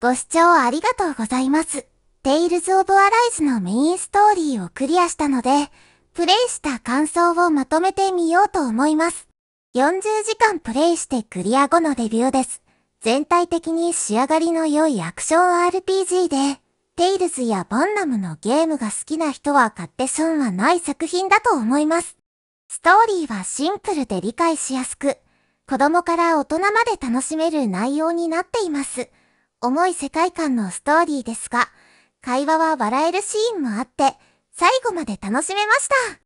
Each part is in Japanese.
ご視聴ありがとうございます。テイルズ・オブ・アライズのメインストーリーをクリアしたので、プレイした感想をまとめてみようと思います。40時間プレイしてクリア後のデビューです。全体的に仕上がりの良いアクション RPG で、テイルズやバンナムのゲームが好きな人は買って損はない作品だと思います。ストーリーはシンプルで理解しやすく、子供から大人まで楽しめる内容になっています。重い世界観のストーリーですが、会話は笑えるシーンもあって、最後まで楽しめました。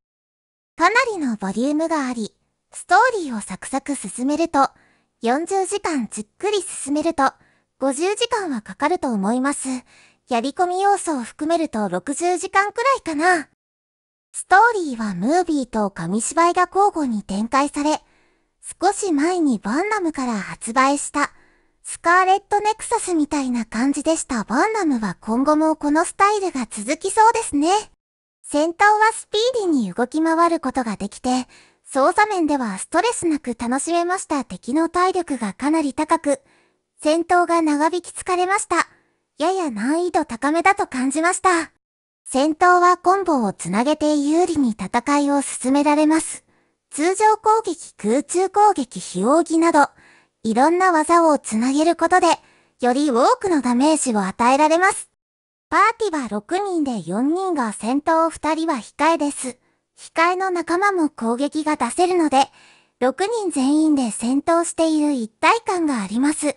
かなりのボリュームがあり、ストーリーをサクサク進めると、40時間じっくり進めると、50時間はかかると思います。やり込み要素を含めると60時間くらいかな。ストーリーはムービーと紙芝居が交互に展開され、少し前にバンダムから発売したスカーレットネクサスみたいな感じでしたバンナムは今後もこのスタイルが続きそうですね。戦闘はスピーディーに動き回ることができて、操作面ではストレスなく楽しめました敵の体力がかなり高く、戦闘が長引き疲れました。やや難易度高めだと感じました。戦闘はコンボをつなげて有利に戦いを進められます。通常攻撃、空中攻撃、飛行機など、いろんな技をつなげることで、より多くのダメージを与えられます。パーティは6人で4人が戦闘2人は控えです。控えの仲間も攻撃が出せるので、6人全員で戦闘している一体感があります。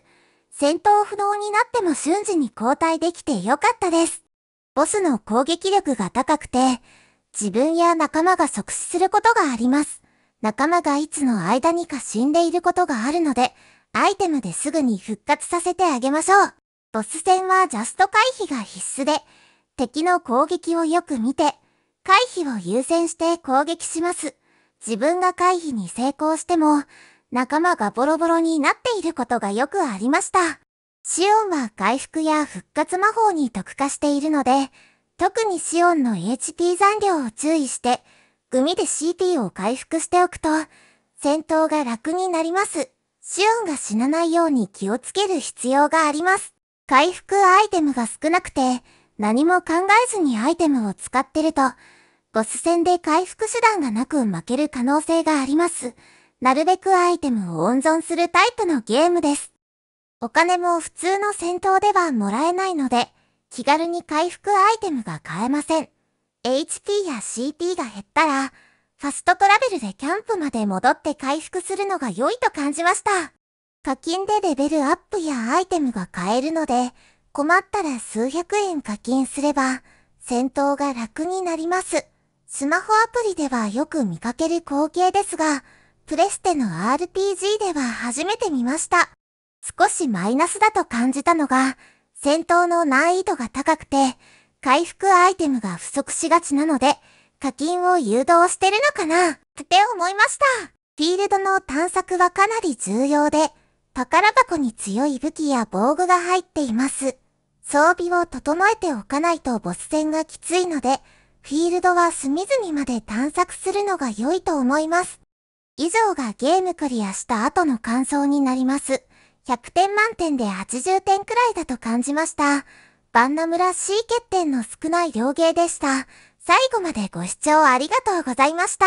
戦闘不能になっても瞬時に交代できてよかったです。ボスの攻撃力が高くて、自分や仲間が即死することがあります。仲間がいつの間にか死んでいることがあるので、アイテムですぐに復活させてあげましょう。ボス戦はジャスト回避が必須で、敵の攻撃をよく見て、回避を優先して攻撃します。自分が回避に成功しても、仲間がボロボロになっていることがよくありました。シオンは回復や復活魔法に特化しているので、特にシオンの HP 残量を注意して、グミで CT を回復しておくと、戦闘が楽になります。シオンが死なないように気をつける必要があります。回復アイテムが少なくて、何も考えずにアイテムを使ってると、ボス戦で回復手段がなく負ける可能性があります。なるべくアイテムを温存するタイプのゲームです。お金も普通の戦闘ではもらえないので、気軽に回復アイテムが買えません。HP や CP が減ったら、ファストトラベルでキャンプまで戻って回復するのが良いと感じました。課金でレベルアップやアイテムが買えるので、困ったら数百円課金すれば、戦闘が楽になります。スマホアプリではよく見かける光景ですが、プレステの RPG では初めて見ました。少しマイナスだと感じたのが、戦闘の難易度が高くて、回復アイテムが不足しがちなので、課金を誘導してるのかなって思いました。フィールドの探索はかなり重要で、宝箱に強い武器や防具が入っています。装備を整えておかないとボス戦がきついので、フィールドは隅々まで探索するのが良いと思います。以上がゲームクリアした後の感想になります。100点満点で80点くらいだと感じました。バンナムらしい欠点の少ない両芸でした。最後までご視聴ありがとうございました。